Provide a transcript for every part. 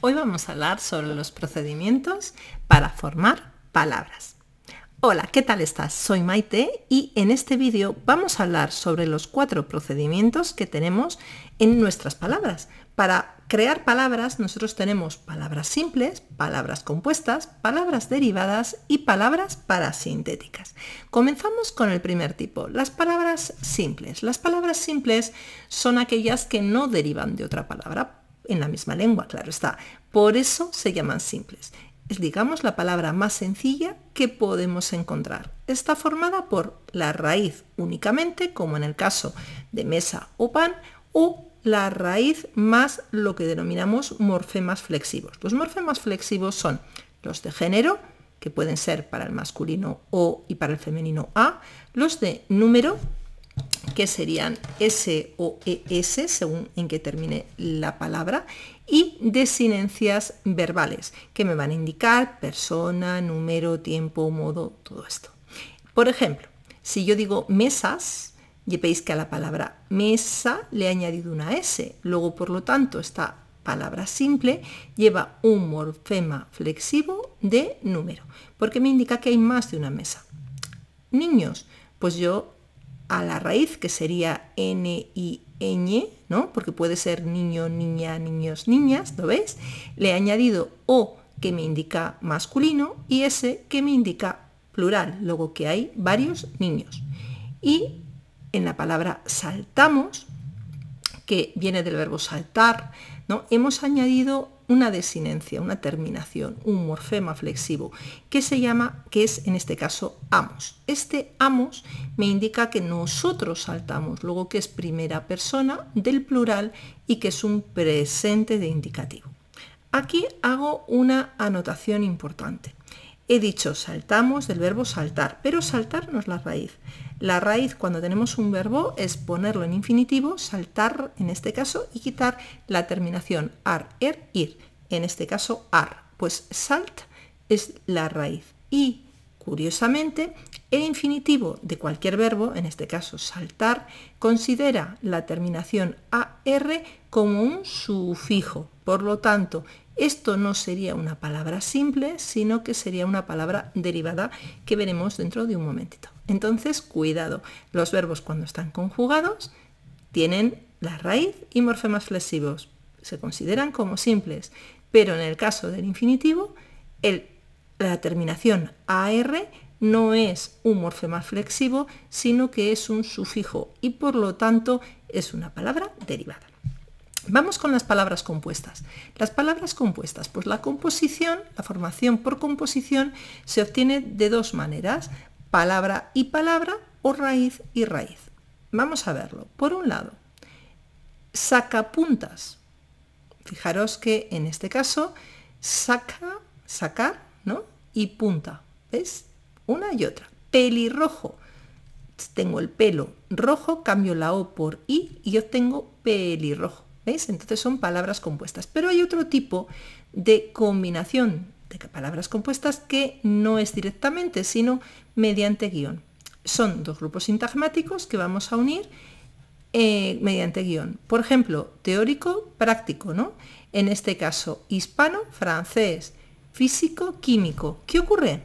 Hoy vamos a hablar sobre los procedimientos para formar palabras. Hola, ¿qué tal estás? Soy Maite y en este vídeo vamos a hablar sobre los cuatro procedimientos que tenemos en nuestras palabras. Para crear palabras nosotros tenemos palabras simples, palabras compuestas, palabras derivadas y palabras parasintéticas. Comenzamos con el primer tipo, las palabras simples. Las palabras simples son aquellas que no derivan de otra palabra en la misma lengua, claro está. Por eso se llaman simples. Es, digamos, la palabra más sencilla que podemos encontrar. Está formada por la raíz únicamente, como en el caso de mesa o pan, o la raíz más lo que denominamos morfemas flexivos. Los morfemas flexivos son los de género, que pueden ser para el masculino O y para el femenino A, los de número, que serían S o ES, según en que termine la palabra, y desinencias verbales, que me van a indicar persona, número, tiempo, modo, todo esto. Por ejemplo, si yo digo mesas, veis que a la palabra mesa le he añadido una S, luego por lo tanto esta palabra simple lleva un morfema flexivo de número, porque me indica que hay más de una mesa. Niños, pues yo a la raíz, que sería N y ñ, ¿no? Porque puede ser niño, niña, niños, niñas, ¿lo ves? Le he añadido O que me indica masculino y S que me indica plural, luego que hay varios niños. Y en la palabra saltamos, que viene del verbo saltar, hemos añadido una desinencia, una terminación, un morfema flexivo, que se llama, que es en este caso amos. Este amos me indica que nosotros saltamos, luego que es primera persona del plural y que es un presente de indicativo. Aquí hago una anotación importante. He dicho saltamos del verbo saltar, pero saltar no es la raíz. La raíz cuando tenemos un verbo es ponerlo en infinitivo, saltar en este caso y quitar la terminación ar, er, ir. En este caso ar. Pues salt es la raíz. Y curiosamente, el infinitivo de cualquier verbo, en este caso saltar, considera la terminación AR como un sufijo. Por lo tanto, esto no sería una palabra simple, sino que sería una palabra derivada que veremos dentro de un momentito. Entonces, cuidado, los verbos cuando están conjugados tienen la raíz y morfemas flexivos. Se consideran como simples, pero en el caso del infinitivo, la terminación AR no es un morfema flexivo, sino que es un sufijo y por lo tanto es una palabra derivada. Vamos con las palabras compuestas. Las palabras compuestas, pues la composición, la formación por composición, se obtiene de dos maneras, palabra y palabra o raíz y raíz. Vamos a verlo. Por un lado, sacapuntas. Fijaros que en este caso, saca, sacar, ¿no? Y punta. ¿Ves? Una y otra. Pelirrojo. Tengo el pelo rojo, cambio la O por I y obtengo pelirrojo. Entonces son palabras compuestas. Pero hay otro tipo de combinación de palabras compuestas que no es directamente, sino mediante guión. Son dos grupos sintagmáticos que vamos a unir eh, mediante guión. Por ejemplo, teórico, práctico, ¿no? En este caso, hispano, francés, físico, químico. ¿Qué ocurre?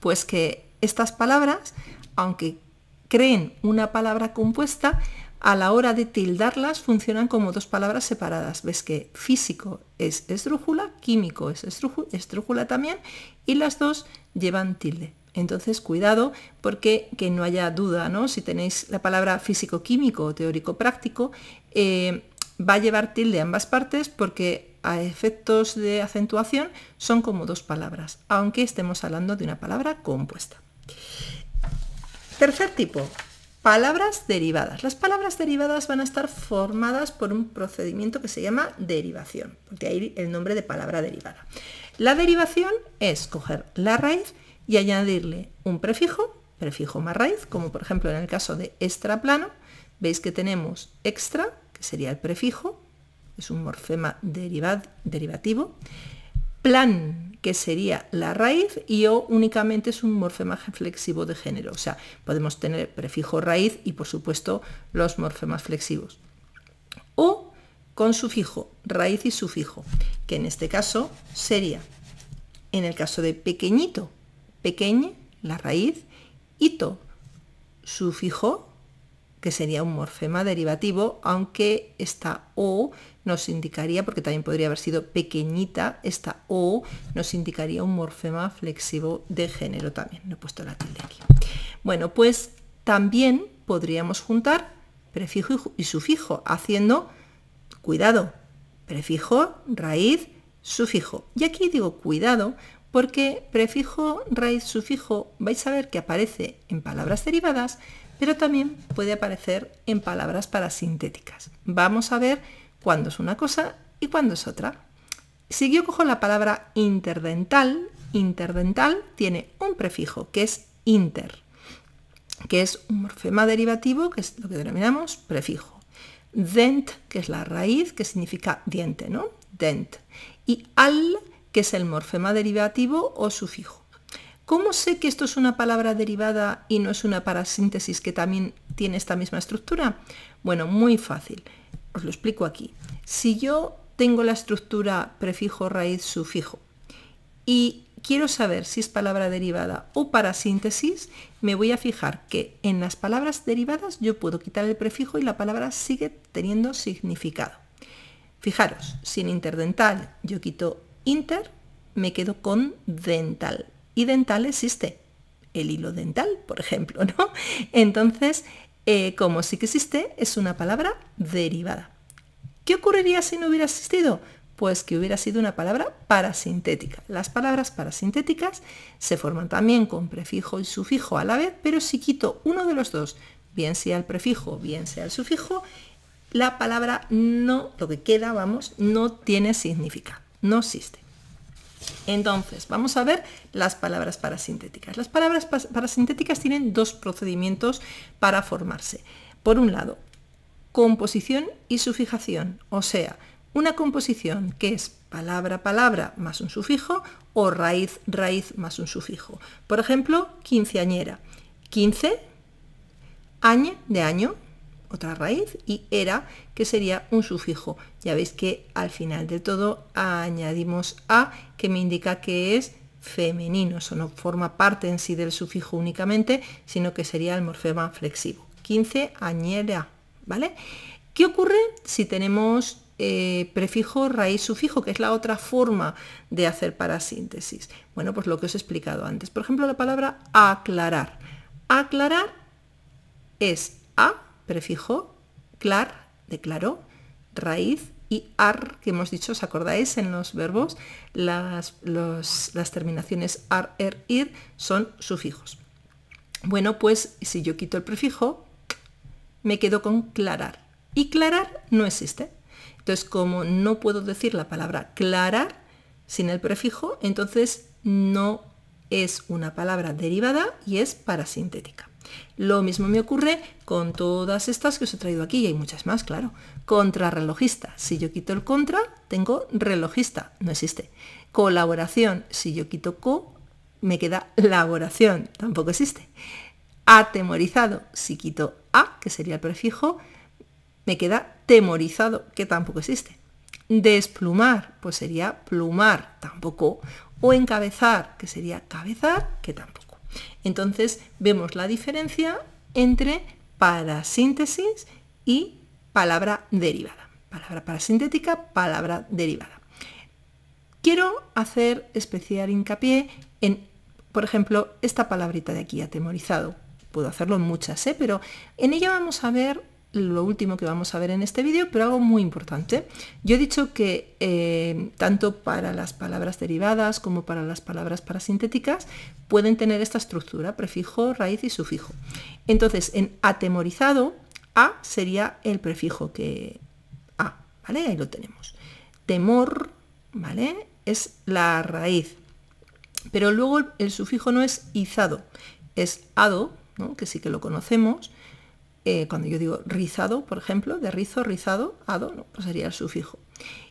Pues que estas palabras, aunque creen una palabra compuesta, a la hora de tildarlas funcionan como dos palabras separadas. Ves que físico es esdrújula, químico es estrújula también, y las dos llevan tilde. Entonces, cuidado porque que no haya duda, ¿no? Si tenéis la palabra físico-químico o teórico-práctico, eh, va a llevar tilde ambas partes porque a efectos de acentuación son como dos palabras, aunque estemos hablando de una palabra compuesta. Tercer tipo, palabras derivadas. Las palabras derivadas van a estar formadas por un procedimiento que se llama derivación, porque ahí el nombre de palabra derivada. La derivación es coger la raíz y añadirle un prefijo, prefijo más raíz, como por ejemplo en el caso de extraplano, veis que tenemos extra, que sería el prefijo, es un morfema derivativo, plan, que sería la raíz y o únicamente es un morfema flexivo de género. O sea, podemos tener prefijo raíz y por supuesto los morfemas flexivos. O con sufijo, raíz y sufijo, que en este caso sería, en el caso de pequeñito, pequeñe, la raíz, hito, sufijo, que sería un morfema derivativo, aunque esta O nos indicaría, porque también podría haber sido pequeñita, esta O nos indicaría un morfema flexivo de género también. No he puesto la tilde aquí. Bueno, pues también podríamos juntar prefijo y sufijo, haciendo, cuidado, prefijo, raíz, sufijo. Y aquí digo cuidado porque prefijo, raíz, sufijo, vais a ver que aparece en palabras derivadas, pero también puede aparecer en palabras parasintéticas. Vamos a ver cuándo es una cosa y cuándo es otra. Si yo cojo la palabra interdental, interdental tiene un prefijo que es inter, que es un morfema derivativo, que es lo que denominamos prefijo. Dent, que es la raíz, que significa diente, ¿no? Dent. Y al, que es el morfema derivativo o sufijo. ¿Cómo sé que esto es una palabra derivada y no es una parasíntesis que también tiene esta misma estructura? Bueno, muy fácil. Os lo explico aquí. Si yo tengo la estructura prefijo, raíz, sufijo y quiero saber si es palabra derivada o parasíntesis, me voy a fijar que en las palabras derivadas yo puedo quitar el prefijo y la palabra sigue teniendo significado. Fijaros, si en interdental yo quito inter, me quedo con dental y dental existe, el hilo dental, por ejemplo, ¿no? Entonces, eh, como sí que existe, es una palabra derivada. ¿Qué ocurriría si no hubiera existido? Pues que hubiera sido una palabra parasintética. Las palabras parasintéticas se forman también con prefijo y sufijo a la vez, pero si quito uno de los dos, bien sea el prefijo, bien sea el sufijo, la palabra no, lo que queda, vamos, no tiene significado, no existe. Entonces, vamos a ver las palabras parasintéticas. Las palabras parasintéticas tienen dos procedimientos para formarse. Por un lado, composición y sufijación, o sea, una composición que es palabra, palabra más un sufijo o raíz, raíz más un sufijo. Por ejemplo, quinceañera. Quince, año, de año, otra raíz y era, que sería un sufijo. Ya veis que al final de todo añadimos a, que me indica que es femenino, eso no forma parte en sí del sufijo únicamente, sino que sería el morfema flexivo. 15 añeera, ¿vale? ¿Qué ocurre si tenemos eh, prefijo, raíz, sufijo, que es la otra forma de hacer parasíntesis? Bueno, pues lo que os he explicado antes. Por ejemplo, la palabra aclarar. Aclarar es a prefijo, clar, declaró, raíz y ar, que hemos dicho, ¿os acordáis? En los verbos las, las terminaciones ar, er, ir son sufijos. Bueno, pues si yo quito el prefijo, me quedo con clarar. Y clarar no existe. Entonces, como no puedo decir la palabra clarar sin el prefijo, entonces no es una palabra derivada y es parasintética. Lo mismo me ocurre con todas estas que os he traído aquí, y hay muchas más, claro. Contrarrelojista, si yo quito el contra, tengo relojista, no existe. Colaboración, si yo quito co, me queda laboración, tampoco existe. Atemorizado, si quito a, que sería el prefijo, me queda temorizado, que tampoco existe. Desplumar, pues sería plumar, tampoco. O encabezar, que sería cabezar, que tampoco. Entonces vemos la diferencia entre parasíntesis y palabra derivada. Palabra parasintética, palabra derivada. Quiero hacer especial hincapié en, por ejemplo, esta palabrita de aquí, atemorizado. Puedo hacerlo en muchas, ¿eh? pero en ella vamos a ver lo último que vamos a ver en este vídeo, pero algo muy importante. Yo he dicho que eh, tanto para las palabras derivadas como para las palabras parasintéticas pueden tener esta estructura, prefijo, raíz y sufijo. Entonces, en atemorizado, a sería el prefijo que a, ¿vale? Ahí lo tenemos. Temor, ¿vale? Es la raíz. Pero luego el, sufijo no es izado, es ado, ¿no? que sí que lo conocemos, eh, cuando yo digo rizado, por ejemplo, de rizo, rizado, ado, no, pues sería el sufijo.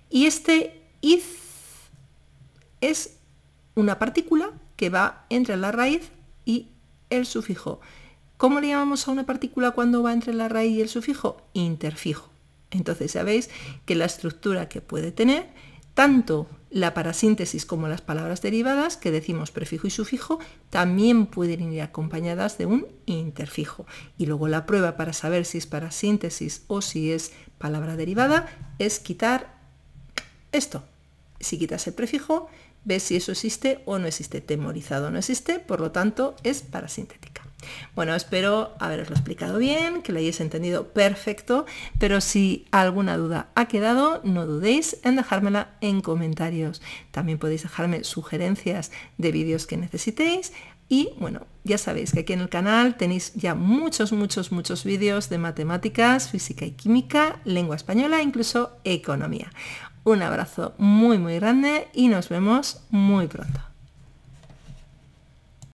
Y este iz es una partícula que va entre la raíz y el sufijo. ¿Cómo le llamamos a una partícula cuando va entre la raíz y el sufijo? Interfijo. Entonces sabéis que la estructura que puede tener tanto la parasíntesis como las palabras derivadas, que decimos prefijo y sufijo, también pueden ir acompañadas de un interfijo. Y luego la prueba para saber si es parasíntesis o si es palabra derivada es quitar esto. Si quitas el prefijo, ves si eso existe o no existe. Temorizado no existe, por lo tanto es parasintética. Bueno, espero haberoslo explicado bien, que lo hayáis entendido perfecto, pero si alguna duda ha quedado, no dudéis en dejármela en comentarios. También podéis dejarme sugerencias de vídeos que necesitéis y bueno, ya sabéis que aquí en el canal tenéis ya muchos, muchos, muchos vídeos de matemáticas, física y química, lengua española e incluso economía. Un abrazo muy, muy grande y nos vemos muy pronto.